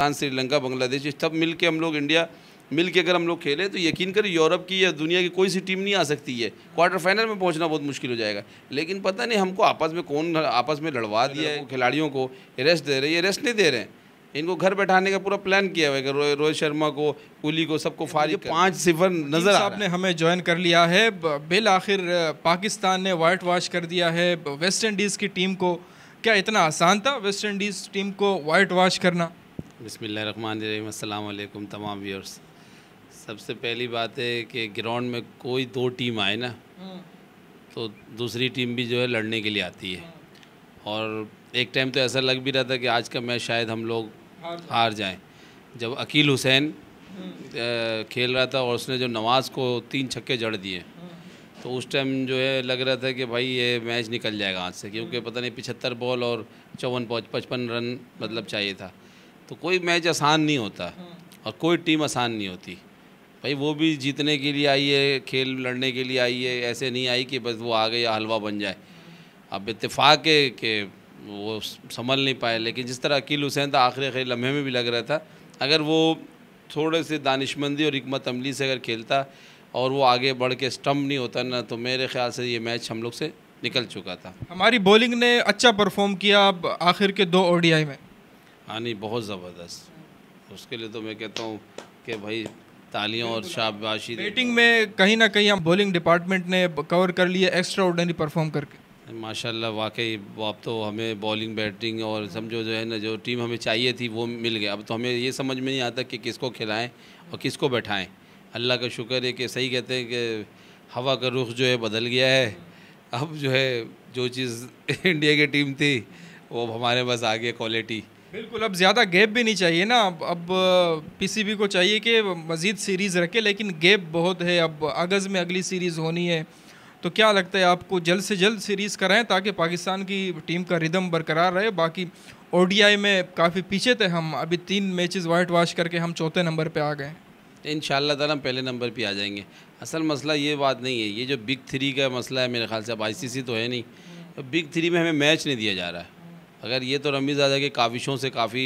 पाकिस्तान श्रीलंका बांग्लादेश सब मिल के हम लोग इंडिया मिल के अगर हम लोग खेलें तो यकीन करें यूरोप की या दुनिया की कोई सी टीम नहीं आ सकती है क्वार्टर फाइनल में पहुंचना बहुत मुश्किल हो जाएगा लेकिन पता नहीं हमको आपस में कौन आपस में लड़वा दिया है खिलाड़ियों को रेस्ट दे रहे हैं ये रेस्ट नहीं दे रहे हैं इनको घर बैठाने का पूरा प्लान किया हुआ है रो, रोहित शर्मा को कोहली को सबको फारिग पाँच सिफर नज़र आपने हमें ज्वाइन कर लिया है बिल आखिर पाकिस्तान ने वाइट वॉश कर दिया है वेस्ट इंडीज़ की टीम को क्या इतना आसान था वेस्ट इंडीज़ टीम को वाइट वॉश करना बसमीम अल्लाम तमाम व्यवर्स सबसे पहली बात है कि ग्राउंड में कोई दो टीम आए ना हम्म। तो दूसरी टीम भी जो है लड़ने के लिए आती है हम्म। और एक टाइम तो ऐसा लग भी रहा था कि आज का मैच शायद हम लोग हार जाएं जब अकील हुसैन हम्म। खेल रहा था और उसने जो नवाज़ को तीन छक्के जड़ दिए तो उस टाइम जो है लग रहा था कि भाई ये मैच निकल जाएगा हाथ से क्योंकि पता नहीं पिछहत्तर बॉल और चौवन पचपन रन मतलब चाहिए था तो कोई मैच आसान नहीं होता और कोई टीम आसान नहीं होती भाई वो भी जीतने के लिए आई है खेल लड़ने के लिए आई है ऐसे नहीं आई कि बस वो आ गई या हलवा बन जाए अब इतफाक़ है कि वो संभल नहीं पाए लेकिन जिस तरह अकील हुसैन था आखिरी आखिरी लम्हे में भी लग रहा था अगर वो थोड़े से दानिशमंदी और हमत अमली से अगर खेलता और वो आगे बढ़ के स्टम्प नहीं होता ना तो मेरे ख्याल से ये मैच हम लोग से निकल चुका था हमारी बॉलिंग ने अच्छा परफॉर्म किया अब आखिर के दो ओडीआई में हानि बहुत ज़बरदस्त उसके लिए तो मैं कहता हूँ कि भाई तालियों और शाबाशी बैटिंग में कहीं ना कहीं हम बॉलिंग डिपार्टमेंट ने कवर कर लिया एक्स्ट्रा ऑर्डनरी परफॉर्म करके माशाल्लाह वाकई आप तो हमें बॉलिंग बैटिंग और समझो जो है ना जो टीम हमें चाहिए थी वो मिल गया अब तो हमें ये समझ में नहीं आता कि किसको खिलाएं और किसको बैठाएं अल्लाह का शुक्र है कि सही कहते हैं कि हवा का रुख जो है बदल गया है अब जो है जो चीज़ इंडिया की टीम थी वो हमारे पास आ गई क्वालिटी बिल्कुल अब ज़्यादा गैप भी नहीं चाहिए ना अब अब पीसीबी को चाहिए कि मज़ीद सीरीज़ रखे लेकिन गैप बहुत है अब अगस्त में अगली सीरीज़ होनी है तो क्या लगता है आपको जल्द से जल्द सीरीज़ कराएं ताकि पाकिस्तान की टीम का रिदम बरकरार रहे बाकी ओ में काफ़ी पीछे थे हम अभी तीन मैचेस वाइट वाश करके हम चौथे नंबर पे आ गए इन ताला पहले नंबर पे आ जाएंगे असल मसला ये बात नहीं है ये जो बिग थ्री का मसला है मेरे ख्याल से अब आई तो है नहीं बिग थ्री में हमें मैच नहीं दिया जा रहा है अगर ये तो रमी ज़्यादा की काविशों से काफ़ी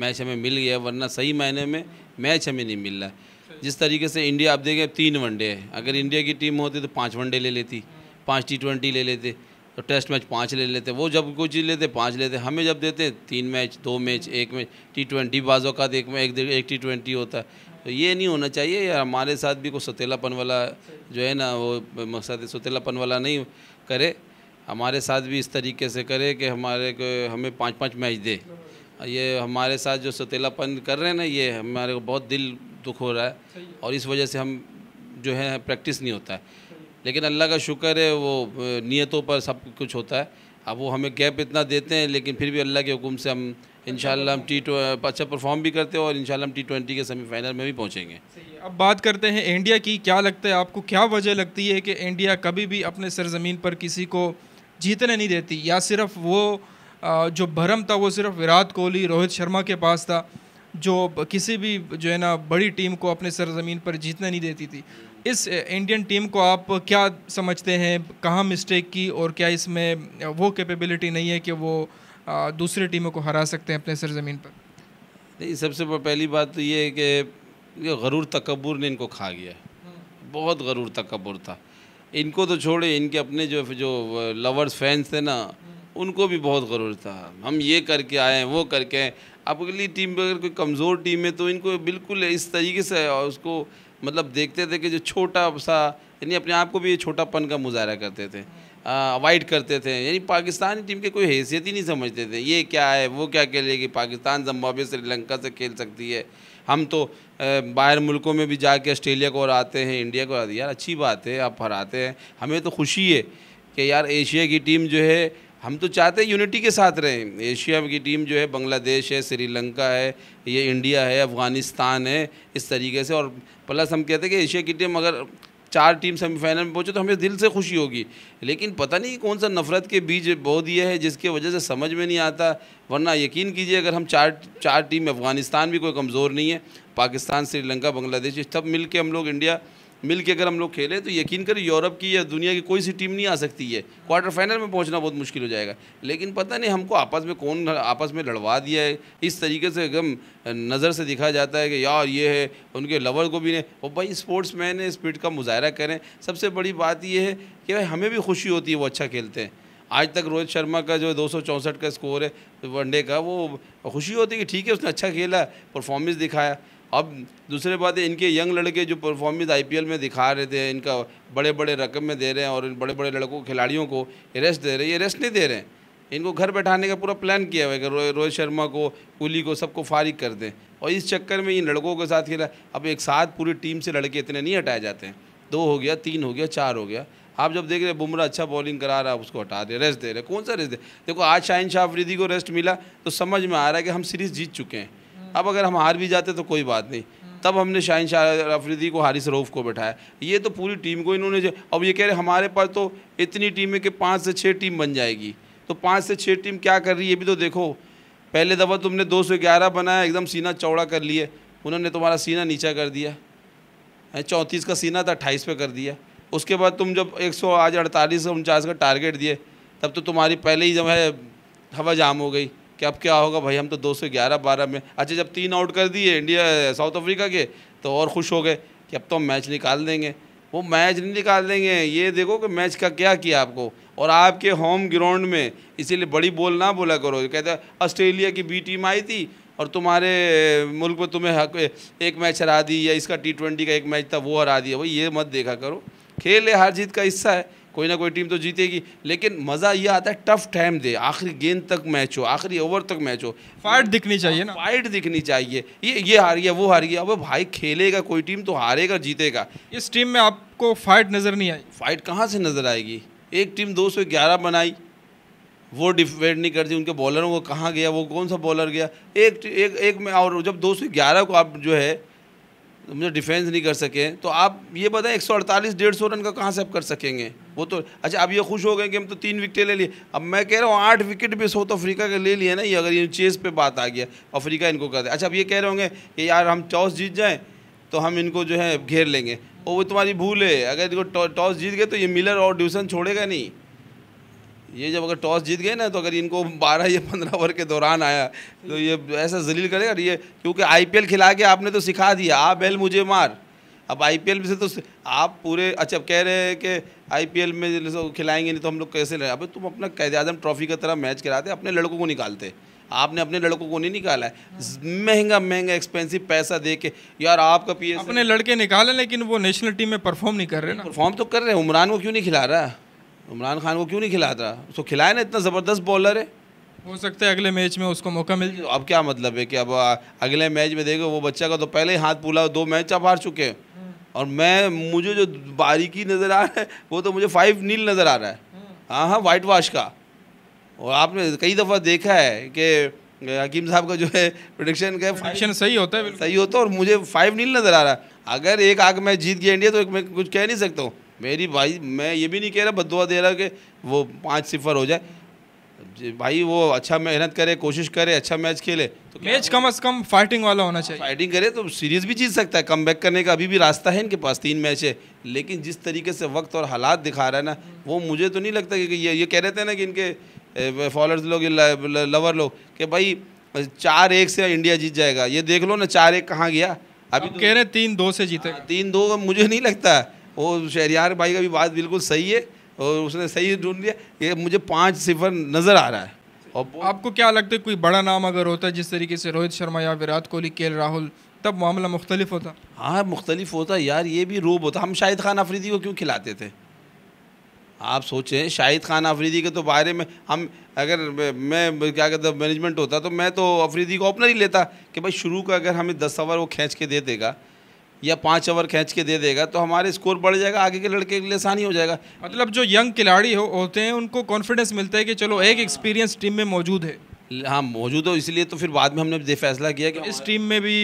मैच हमें मिल गया वरना सही मायने में मैच हमें नहीं मिल रहा है जिस तरीके से इंडिया आप देखें तीन वनडे है अगर इंडिया की टीम होती तो पाँच वनडे ले लेती पाँच टी ट्वेंटी ले लेते तो टेस्ट मैच पाँच ले लेते वो जब कोई चीज़ लेते पाँच लेते हमें जब देते तीन मैच दो मैच एक मैच टी ट्वेंटी बाज़ों एक एक, एक टी ट्वेंटी होता तो ये नहीं होना चाहिए यार हमारे साथ भी कोई सतीलापन वाला जो है ना वो मकसद सतीलापन वाला नहीं करे हमारे साथ भी इस तरीके से करे कि हमारे को हमें पाँच पाँच मैच दे ये हमारे साथ जो सतीलापन कर रहे हैं ना ये हमारे को बहुत दिल दुख हो रहा है और इस वजह से हम जो है प्रैक्टिस नहीं होता है लेकिन अल्लाह का शुक्र है वो नियतों पर सब कुछ होता है अब वो हमें गैप इतना देते हैं लेकिन फिर भी अल्लाह के हुकुम से हम इन हम टी अच्छा परफॉर्म भी करते हैं और इन हम टी ट्वेंटी के सेमीफाइनल में भी पहुँचेंगे अब बात करते हैं इंडिया की क्या लगता है आपको क्या वजह लगती है कि इंडिया कभी भी अपने सरजमीन पर किसी को जीतने नहीं देती या सिर्फ वो जो भरम था वो सिर्फ विराट कोहली रोहित शर्मा के पास था जो किसी भी जो है ना बड़ी टीम को अपने सरजमीन पर जीतने नहीं देती थी इस इंडियन टीम को आप क्या समझते हैं कहाँ मिस्टेक की और क्या इसमें वो कैपेबिलिटी नहीं है कि वो दूसरी टीमों को हरा सकते हैं अपने सरजमीन पर नहीं सबसे पहली बात तो ये है कि गरूर तकबर ने इनको खा गया हाँ। बहुत गरूर तकबर था इनको तो छोड़े इनके अपने जो जो लवर्स फैंस थे ना उनको भी बहुत गरूर था हम ये करके आए हैं वो करके आए अब अगली टीम पर अगर कोई कमज़ोर टीम है तो इनको बिल्कुल इस तरीके से और उसको मतलब देखते थे कि जो छोटा सा यानी अपने आप को भी छोटापन का मुजाहरा करते थे अवॉइड करते थे यानी पाकिस्तानी टीम के कोई हैसियत ही नहीं समझते थे ये क्या है वो क्या खेलेगी पाकिस्तान जम्बावे श्रीलंका से खेल सकती है हम तो बाहर मुल्कों में भी जाके ऑस्ट्रेलिया को हराते हैं इंडिया को हराते यार अच्छी बात है आप हराते हैं हमें तो खुशी है कि यार एशिया की टीम जो है हम तो चाहते हैं यूनिटी के साथ रहें एशिया की टीम जो है बांग्लादेश है श्रीलंका है ये इंडिया है अफ़गानिस्तान है इस तरीके से और प्लस हम कहते हैं कि एशिया की टीम अगर चार टीम सेमीफाइनल में पहुँचे तो हमें दिल से खुशी होगी लेकिन पता नहीं कौन सा नफ़रत के बीज बो दिए है जिसके वजह से समझ में नहीं आता वरना यकीन कीजिए अगर हम चार चार टीम अफ़गानिस्तान भी कोई कमज़ोर नहीं है पाकिस्तान श्रीलंका बांग्लादेश सब मिल के हम लोग इंडिया मिल के अगर हम लोग खेले तो यकीन करें यूरोप की या दुनिया की कोई सी टीम नहीं आ सकती है क्वार्टर फाइनल में पहुंचना बहुत मुश्किल हो जाएगा लेकिन पता नहीं हमको आपस में कौन आपस में लड़वा दिया है इस तरीके से एकदम नज़र से दिखा जाता है कि यार ये है उनके लवर को भी नहीं और भाई स्पोर्ट्स मैन है स्पीड का मुजाहरा करें सबसे बड़ी बात यह है कि भाई हमें भी खुशी होती है वो अच्छा खेलते हैं आज तक रोहित शर्मा का जो दो का स्कोर है वनडे का वो खुशी होती है कि ठीक है उसने अच्छा खेला परफॉर्मेंस दिखाया अब दूसरे बात है इनके यंग लड़के जो परफॉर्मेंस आईपीएल में दिखा रहे थे इनका बड़े बड़े रकम में दे रहे हैं और इन बड़े बड़े लड़कों खिलाड़ियों को रेस्ट दे रहे हैं ये रेस्ट नहीं दे रहे हैं इनको घर बैठाने का पूरा प्लान किया हुआ है कि रोहित रोहित शर्मा को कोहली को सबको फारिग कर दें और इस चक्कर में इन लड़कों के साथ खेला अब एक साथ पूरी टीम से लड़के इतने नहीं हटाए जाते हैं दो हो गया तीन हो गया चार हो गया आप जब देख रहे बुमराह अच्छा बॉलिंग करा रहा है उसको हटा दे रेस्ट दे रहे कौन सा रेस्ट दे देखो आज शाहिन शाह अफरीदी को रेस्ट मिला तो समझ में आ रहा है कि हम सीरीज़ जीत चुके हैं अब अगर हम हार भी जाते तो कोई बात नहीं तब हमने शाहिन शाह अफरीदी को हारिस रऊफ को बैठाया ये तो पूरी टीम को इन्होंने अब ये कह रहे हमारे पास तो इतनी टीम है कि पाँच से छः टीम बन जाएगी तो पाँच से छः टीम क्या कर रही है ये भी तो देखो पहले दफ़ा तुमने ग्यारह बनाया एकदम सीना चौड़ा कर लिए उन्होंने तुम्हारा सीना नीचा कर दिया चौंतीस का सीना था अट्ठाईस पे कर दिया उसके बाद तुम जब एक सौ आज अड़तालीस उनचास का टारगेट दिए तब तो तुम्हारी पहले ही जो है हवा जाम हो गई कि अब क्या होगा भाई हम तो दो सौ ग्यारह बारह में अच्छा जब तीन आउट कर दिए इंडिया साउथ अफ्रीका के तो और खुश हो गए कि अब तो हम मैच निकाल देंगे वो मैच नहीं निकाल देंगे ये देखो कि मैच का क्या किया आपको और आपके होम ग्राउंड में इसीलिए बड़ी बोल ना बोला करो कहते ऑस्ट्रेलिया की बी टीम आई थी और तुम्हारे मुल्क में तुम्हें एक मैच हरा दी या इसका टी ट्वेंटी का एक मैच था वो हरा दिया भाई ये मत देखा करो खेल है हार जीत का हिस्सा है कोई ना कोई टीम तो जीतेगी लेकिन मज़ा ये आता है टफ टाइम दे आखिरी गेंद तक मैच हो आखिरी ओवर तक मैच हो फाइट दिखनी चाहिए ना फाइट दिखनी चाहिए ये ये हार गया वो हार गया अब भाई खेलेगा कोई टीम तो हारेगा जीतेगा इस टीम में आपको फाइट नज़र नहीं आई फाइट कहाँ से नज़र आएगी एक टीम दो सौ ग्यारह बनाई वो डिफेंड नहीं करती उनके बॉलरों को कहाँ गया वो कौन सा बॉलर गया एक एक एक में और जब दो सौ ग्यारह को आप जो है मुझे डिफेंस नहीं कर सके तो आप ये बताएं एक सौ अड़तालीस डेढ़ सौ रन का कहाँ से आप कर सकेंगे वो तो अच्छा अब ये खुश हो गए कि हम तो तीन विकेटें ले लिए अब मैं कह रहा हूँ आठ विकेट भी साउथ अफ्रीका के ले लिए ना ये अगर ये चेस पे बात आ गया अफ्रीका इनको कर दे अच्छा अब ये कह रहे होंगे कि यार हम टॉस जीत जाएँ तो हम इनको जो है घेर लेंगे और वो तुम्हारी भूल है अगर इनको टॉस जीत गए तो ये मिलर और ड्यूसन छोड़ेगा नहीं ये जब अगर टॉस जीत गए ना तो अगर इनको 12 या 15 ओवर के दौरान आया तो ये ऐसा जलील करेगा ये क्योंकि आईपीएल खिला के आपने तो सिखा दिया आप बैल मुझे मार अब आईपीएल से तो आप पूरे अच्छा कह रहे हैं कि आईपीएल में जैसे खिलाएंगे नहीं तो हम लोग कैसे लड़े अब तुम अपना कैद आजम ट्रॉफी की तरह मैच कराते अपने लड़कों को निकालते आपने अपने लड़कों को नहीं निकाला है हाँ। महंगा महंगा एक्सपेंसिव पैसा दे के यार आपका पी अपने लड़के निकाले लेकिन वो नेशनल टीम में परफॉर्म नहीं कर रहे ना परफॉर्म तो कर रहे हैं उमरान को क्यों नहीं खिला रहा है इमरान खान को क्यों नहीं खिलाता उसको खिलाया ना इतना ज़बरदस्त बॉलर है हो सकता है अगले मैच में उसको मौका मिल जाए अब क्या मतलब है कि अब अगले मैच में देखो वो बच्चा का तो पहले ही हाथ पुला दो मैच आप हार चुके हैं हम्म। और मैं मुझे जो बारीकी नज़र आ रहा है वो तो मुझे फाइव नील नज़र आ रहा है हम्म। हाँ हाँ वाइट वाश का और आपने कई दफ़ा देखा है कि हकीम साहब का जो है प्रोडिक्शन का प्रोडिक्शन सही होता है सही होता है और मुझे फाइव नील नज़र आ रहा है अगर एक आग मैं जीत गया इंडिया तो मैं कुछ कह नहीं सकता हूँ मेरी भाई मैं ये भी नहीं कह रहा बदुआ दे रहा कि वो पाँच सिफर हो जाए भाई वो अच्छा मेहनत करे कोशिश करे अच्छा मैच खेले तो मैच कम अज कम फाइटिंग वाला होना चाहिए फाइटिंग करे तो सीरीज भी जीत सकता है कम बैक करने का अभी भी रास्ता है इनके पास तीन मैच है लेकिन जिस तरीके से वक्त और हालात दिखा रहा है ना वो मुझे तो नहीं लगता क्योंकि ये ये कह रहे थे ना कि इनके फॉलोअर्स लोग लवर लोग कि भाई चार एक से इंडिया जीत जाएगा ये देख लो ना चार एक कहाँ गया अभी तो कह रहे हैं तीन दो से जीते हाँ, तीन दो मुझे नहीं लगता वो शहरियार भाई का भी बात बिल्कुल सही है और उसने सही ढूंढ लिया ये मुझे पाँच सिफर नज़र आ रहा है और आपको क्या लगता है कोई बड़ा नाम अगर होता है जिस तरीके से रोहित शर्मा या विराट कोहली के राहुल तब मामला मुख्तलिफ होता हाँ मुख्तलिफ होता यार ये भी रूप होता हम शाहिद खान अफरीदी को क्यों खिलाते थे आप सोचें शाहिद खान अफरीदी के तो बारे में हम अगर मैं क्या कहता मैनेजमेंट होता तो मैं तो अफरीदी को ओपनर ही लेता कि भाई शुरू का अगर हमें दस ओवर वो खींच के दे देगा या पाँच ओवर खींच के दे देगा तो हमारे स्कोर बढ़ जाएगा आगे के लड़के के लिए आसानी हो जाएगा मतलब जो यंग खिलाड़ी हो, होते हैं उनको कॉन्फिडेंस मिलता है कि चलो एक एक्सपीरियंस टीम में मौजूद है हाँ मौजूद हो इसलिए तो फिर बाद में हमने ये फैसला किया कि तो इस टीम में भी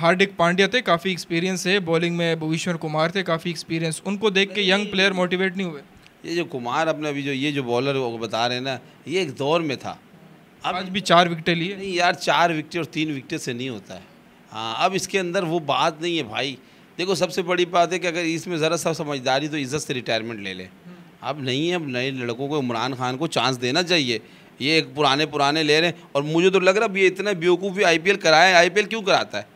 हार्दिक पांड्या थे काफ़ी एक्सपीरियंस है बॉलिंग में भुवेश्वर कुमार थे काफ़ी एक्सपीरियंस उनको देख के यंग प्लेयर मोटिवेट नहीं हुए ये जो कुमार अपने अभी जो ये जो बॉलर वो बता रहे हैं ना ये एक दौर में था अब आज भी चार विकटें लिए नहीं यार चार विकटें और तीन विकटें से नहीं होता है हाँ अब इसके अंदर वो बात नहीं है भाई देखो सबसे बड़ी बात है कि अगर इसमें ज़रा सा समझदारी तो इज़्ज़त से रिटायरमेंट ले लें अब नहीं है अब नए लड़कों को इमरान खान को चांस देना चाहिए ये एक पुराने पुराने ले रहे हैं और मुझे तो लग रहा है ये इतना बेवकूफ़ भी आई पी एल कराए आई पी एल क्यों कराता है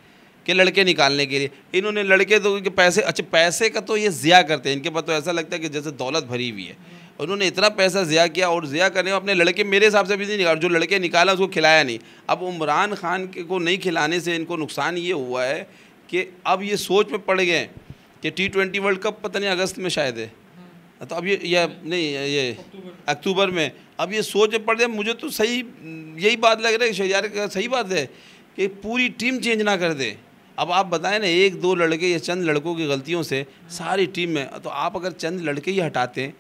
कि लड़के निकालने के लिए इन्होंने लड़के तो पैसे अच्छा पैसे का तो ये ज़िया करते हैं इनके पास तो ऐसा लगता है कि जैसे दौलत भरी हुई है उन्होंने इतना पैसा ज़िया किया और ज़िया करने में अपने लड़के मेरे हिसाब से भी नहीं निकाल जो लड़के निकाला उसको खिलाया नहीं अब उमरान खान के को नहीं खिलाने से इनको नुकसान ये हुआ है कि अब ये सोच में पड़ गए कि टी ट्वेंटी वर्ल्ड कप पता नहीं अगस्त में शायद है तो अब ये या नहीं ये अक्टूबर में अब ये सोच में पड़ गए मुझे तो सही यही बात लग रहा है शहजार का सही बात है कि पूरी टीम चेंज ना कर दे अब आप बताएं ना एक दो लड़के या चंद लड़कों की गलतियों से सारी टीम में तो आप अगर चंद लड़के ही हटाते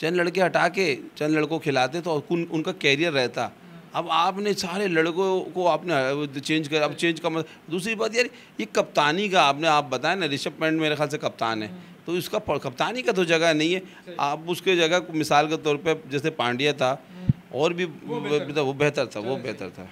चंद लड़के हटा के चंद लड़कों खिलाते तो उन, उनका कैरियर रहता अब आपने सारे लड़कों को आपने चेंज तो कर अब चेंज का मतलब दूसरी बात यार ये कप्तानी का आपने आप बताया ना ऋषभ पेंट मेरे ख्याल से कप्तान है तो इसका कप्तानी का तो जगह नहीं है आप उसके जगह मिसाल के तौर पे जैसे पांड्या था और भी वो बेहतर था वो बेहतर था